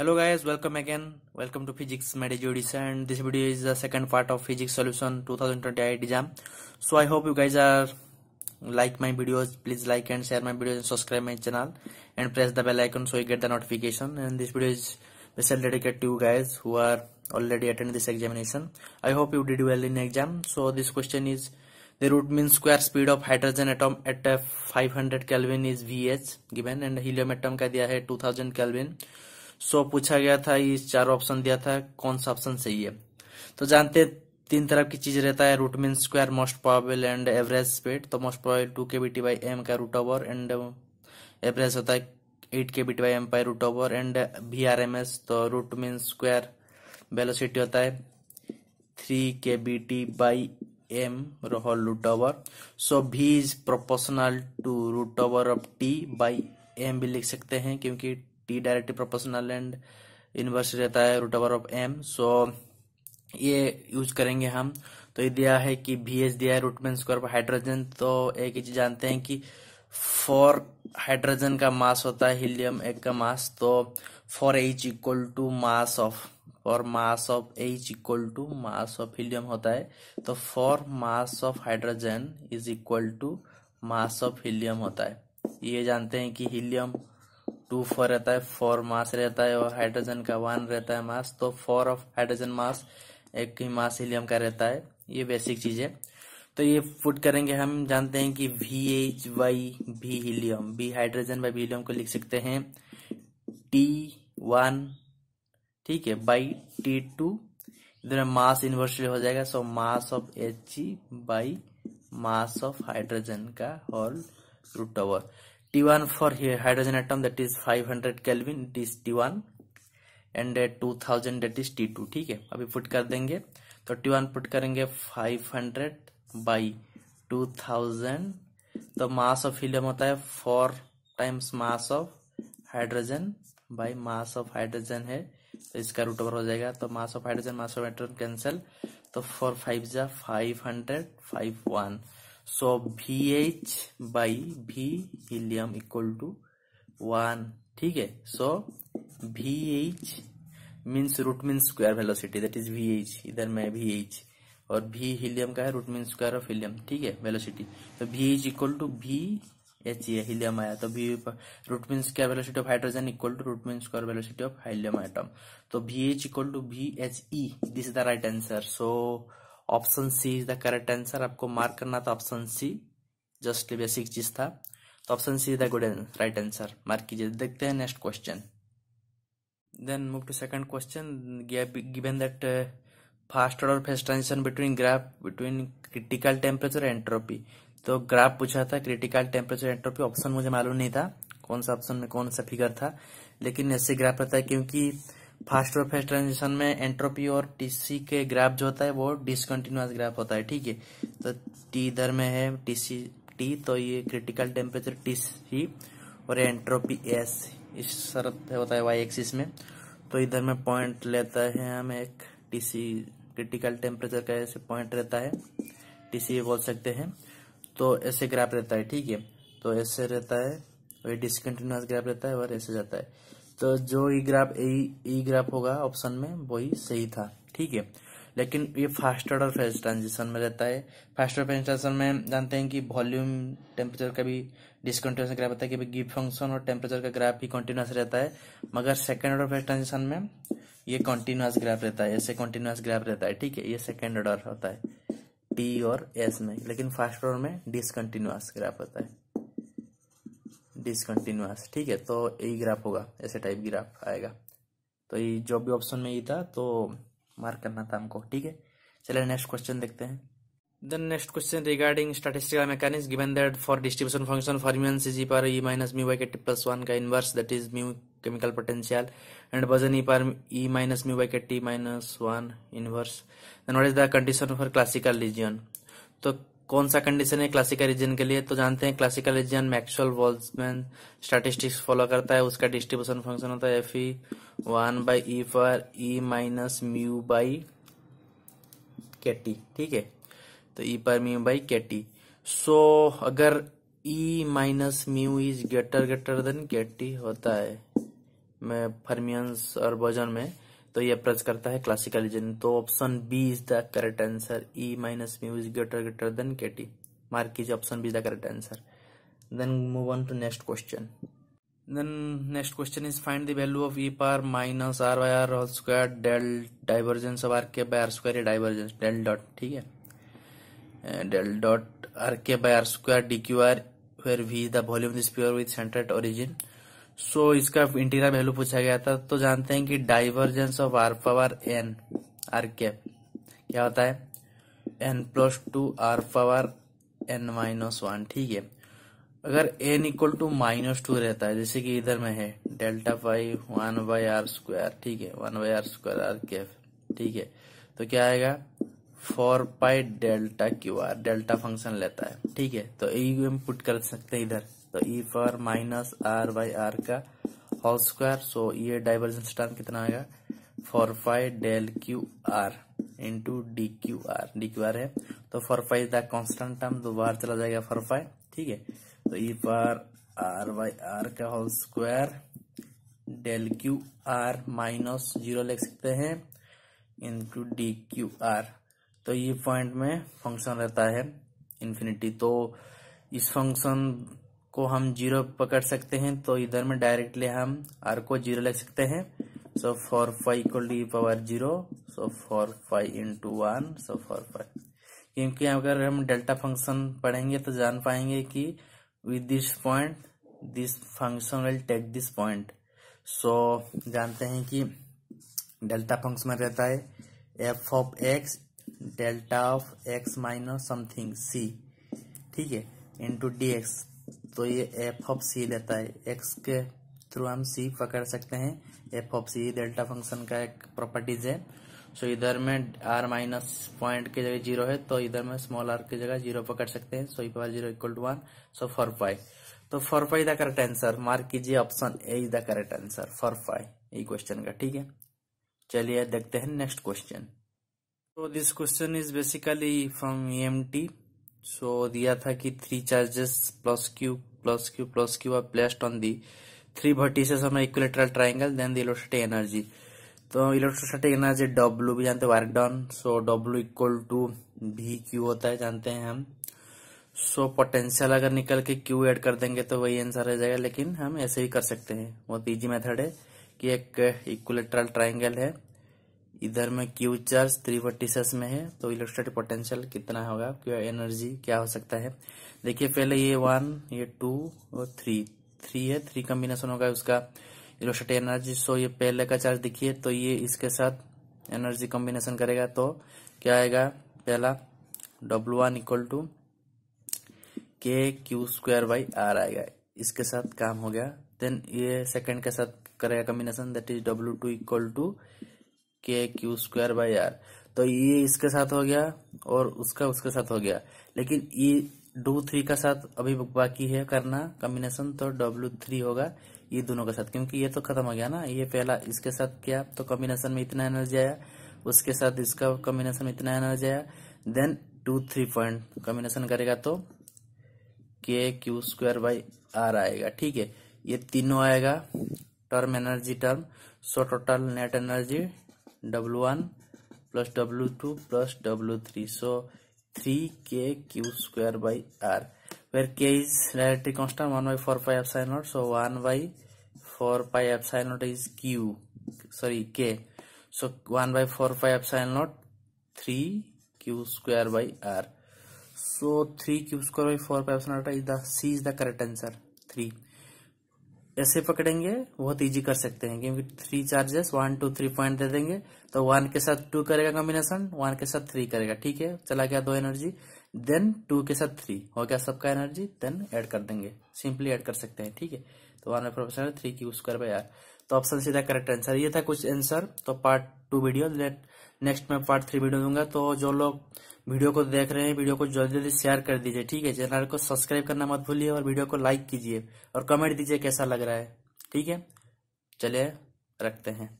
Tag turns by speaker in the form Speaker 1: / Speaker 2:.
Speaker 1: hello guys welcome again welcome to physics Made Easy and this video is the second part of physics solution 2020 exam so i hope you guys are like my videos please like and share my videos and subscribe my channel and press the bell icon so you get the notification and this video is specially dedicated to you guys who are already attending this examination i hope you did well in exam so this question is the root mean square speed of hydrogen atom at 500 kelvin is vh given and helium atom ka diya hai 2000 kelvin सो पूछा गया था ये चार option दिया था कौन सा option सही है तो जानते तीन तरफ की चीज रहता है root mean square most probable and average speed तो most probable two K B T by M का रूट ओवर एंड एवरेज होता है eight K B T by M pi root over and V R M S तो root mean square velocity होता है three K B T by M whole root over so V is proportional to root over of T by M भी लिख सकते हैं क्योंकि T directly proportional and inverse रहता है रूट ऑफ एम सो ये यूज करेंगे हम तो ये दिया है कि बी एच दिया है रूटमेन स्क्वायर पर हाइड्रोजन तो एक ही चीज जानते हैं कि फोर हाइड्रोजन का मास होता है हीलियम एक का मास तो four H equal to mass of और mass of H equal to mass of helium होता है तो four mass of hydrogen is equal to mass of helium होता है ये जानते हैं कि हीलियम टू फोर रहता है फोर मास रहता है और हाइड्रोजन का वन रहता है मास तो फोर ऑफ हाइड्रोजन मास एक ही मास हीलियम का रहता है ये बेसिक चीज है तो ये पुट करेंगे हम जानते हैं कि वी एच वाई भी helium B hydrogen by helium को लिख सकते हैं टी वन ठीक है बाई टी टू इधर मास इन्वर्सली हो जाएगा so mass of H by mass of hydrogen का whole root over T1 for here hydrogen atom that is 500 Kelvin it is T1 and two thousand that is T two ठीक है अभी put कर देंगे तो T one put करेंगे five hundred by two thousand तो mass of helium होता है four times mass of hydrogen by mass of hydrogen है तो इसका रूट ओवर हो जाएगा तो mass of hydrogen mass of hydrogen cancel तो फोर फाइव जा five hundred five one so vh by v helium equal to one ठीक है so V H means root mean square velocity that is V H इधर में V H और V helium का है root mean square of helium ठीक है velocity तो V H equal to V H ये हीलियम आया तो भी root mean square velocity of hydrogen equal to root mean square velocity of helium atom तो V H equal to V H E this is the right answer so option C is the correct answer आपको mark करना था option C just basic चीज था तो option C is the good right answer mark कीजिए देखते हैं next question then move to second question given that first और first transition between graph between critical temperature entropy तो ग्राफ पूछा था क्रिटिकल टेम्परेचर एंट्रोपी ऑप्शन मुझे मालूम नहीं था कौन सा ऑप्शन में कौन सा फिगर था लेकिन ऐसे ग्राफ रहता है क्योंकि फास्ट और फेस्ट ट्रांजिशन में एंट्रोपी और टीसी के ग्राफ जो होता है वो डिसकंटिन्यूस ग्राफ होता है ठीक है तो टी इधर में है टीसी टी तो ये क्रिटिकल टेम्परेचर टी सी और एंट्रोपी एस इस शरत होता है वाई एक्सिस में तो इधर में पॉइंट लेता है हम एक टीसी क्रिटिकल टेम्परेचर का ऐसे पॉइंट रहता है टीसी बोल सकते हैं तो ऐसे ग्राफ रहता है ठीक है तो ऐसे रहता है वही डिसकंटिन्यूस ग्राफ रहता है और ऐसे जाता है तो जो E graph A E graph होगा ऑप्शन में वही सही था ठीक है लेकिन ये फास्ट ऑर्डर फेज ट्रांजिशन में रहता है फास्ट ऑर्डर फेज ट्रांजिशन में जानते हैं कि वॉल्यूम टेम्परेचर का भी डिसकंटिन्यूस ग्राफ होता है कि फंक्शन और टेम्परेचर का ग्राफ भी कंटिन्यूस रहता है मगर सेकेंड ऑर्डर फेज ट्रांजिशन में ये कंटिन्यूस ग्राफ रहता है ऐसे कंटिन्यूस ग्राफ रहता है ठीक है ये सेकेंड ऑर्डर होता है टी और एस में लेकिन फास्ट ऑर्डर में डिसकंटिन्यूअस ग्राफ होता है डिसकंटिन्यूस ठीक है तो यही ग्राफ होगा ऐसे टाइप ग्राफ आएगा तो ये जो भी ऑप्शन में ही था तो मार्क करना था हमको ठीक है चलिए नेक्स्ट क्वेश्चन देखते हैं then next question regarding statistical mechanics given that for distribution function formula C G पर E minus mu by K T plus one का inverse that is mu chemical potential and वजन E पर E minus mu by K T minus one inverse then what is the condition for classical region तो कौन सा condition है classical reason के लिए तो जानते हैं classical region Maxwell Boltzmann statistics follow करता है उसका डिस्ट्रीब्यूशन फंक्शन होता है F E one by E for E minus mu by K T ठीक है तो ई e पर mu by K T so अगर E minus mu is greater greater than K T होता है मैं फर्मियंस और बोजन में तो ये अप्रोच करता है क्लासिकल रीजन तो option B is the correct answer E minus mu is greater greater than K T mark कीजिए option B is the correct answer then move on to next question then next question is find the value of E power minus R by R whole square del divergence of R के by R square divergence del dot ठीक है del dot R के by R square D cube R where V is the volume this pure with center at origin so so, इसका integral value पूछा गया था तो जानते हैं कि divergence of R power N R cap क्या होता है N plus two R power N minus one ठीक है अगर N equal to minus two रहता है जैसे कि इधर में है delta pi one by R square ठीक है one by R square R cap ठीक है तो क्या आएगा four pi delta cube R delta function लेता है ठीक है तो यही हम पुट कर सकते हैं इधर तो ई पर माइनस आर बाई आर का होल स्क्वायर सो ये डाइवर्जेंस टर्म कितना आएगा four five del cube R into D cube R D cube R है तो four five the constant term दो बार चला जाएगा फोर फाइव ठीक है तो ई पर आर बाई आर का whole square del cube R minus zero लिख सकते हैं इंटू डी क्यू आर तो ये पॉइंट में फंक्शन रहता है इन्फिनिटी तो इस फंक्शन को हम जीरो पकड़ सकते हैं तो इधर में डायरेक्टली हम आर को जीरो ले सकते हैं so four five equal to power zero so four five into one so four five क्योंकि अगर हम डेल्टा फंक्शन पढ़ेंगे तो जान पाएंगे कि with this point this function will take this point so जानते हैं कि डेल्टा फंक्शन में रहता है F of X delta of X minus something C ठीक है इंटू डी एक्स तो ये एफ ऑफ सी लेता है एक्स के थ्रू हम सी पकड़ सकते हैं F of C delta function का एक प्रॉपर्टीज है सो so, इधर में आर माइनस पॉइंट की जगह जीरो है तो इधर में स्मॉल आर की जगह जीरो पकड़ सकते हैं so ever zero equal to one so four five तो four five the correct answer mark कीजिए option A is the correct answer four five ये क्वेश्चन का ठीक है चलिए देखते हैं नेक्स्ट क्वेश्चन तो this question is basically from E so so, दिया था कि three charges plus Q plus Q plus Q are placed on the three vertices on equilateral triangle then the electrostatic energy तो electrostatic energy W भी जानते हैं work done so W equal to V Q होता है जानते हैं हम सो so, potential अगर निकल के क्यू एड कर देंगे तो वही आंसर रह जाएगा लेकिन हम ऐसे ही कर सकते हैं बहुत ईजी मेथड है कि एक इक्वलेटरल ट्राइंगल है इधर में क्यू चार्ज थ्री वर्टिसेस में है तो इलेक्ट्रेटिव पोटेंशियल कितना होगा क्या एनर्जी क्या हो सकता है देखिए पहले ये वन ये टू और थ्री थ्री है थ्री कॉम्बिनेशन होगा उसका इलेक्ट्रेटिव एनर्जी सो ये पहले का चार्ज देखिए तो ये इसके साथ एनर्जी कॉम्बिनेशन करेगा तो क्या आएगा पहला W one equal to K Q square by R आएगा इसके साथ काम हो गया देन ये सेकंड के साथ करेगा combination that is W two equal to K Q square by R तो ये इसके साथ हो गया और उसका उसके साथ हो गया लेकिन ये डू थ्री का साथ अभी बाकी है करना कॉम्बिनेशन तो डब्ल्यू थ्री होगा ये दोनों के साथ क्योंकि ये तो खत्म हो गया ना ये पहला इसके साथ किया तो कॉम्बिनेशन में इतना एनर्जी आया उसके साथ इसका कॉम्बिनेशन में इतना एनर्जी आया then two three point combination करेगा तो के क्यू स्क्वायर बाई आर आएगा ठीक है ये तीनों आएगा term energy term so total net energy W one plus W two plus W three so three K Q square by R where K is relative constant one by four five epsilon naught so one by four five epsilon naught is Q sorry K so one by four five epsilon naught three Q square by R so three Q square by four five note is the C is the correct answer three कैसे पकड़ेंगे बहुत easy कर सकते हैं क्योंकि three charges one two three point दे देंगे तो वन के साथ टू करेगा कॉम्बिनेशन वन के साथ थ्री करेगा ठीक है चला गया दो एनर्जी देन टू के साथ थ्री हो गया सबका एनर्जी देन ऐड कर देंगे सिंपली ऐड कर सकते हैं ठीक है तो one by four percent three Q square by R तो ऑप्शन सीधा करेक्ट आंसर ये था कुछ आंसर तो पार्ट टू वीडियो नेक्स्ट में पार्ट थ्री वीडियो दूंगा तो जो लोग वीडियो को देख रहे हैं वीडियो को जल्दी जल्दी शेयर कर दीजिए ठीक है चैनल को सब्सक्राइब करना मत भूलिए और वीडियो को लाइक कीजिए और कमेंट दीजिए कैसा लग रहा है ठीक है चलिए रखते हैं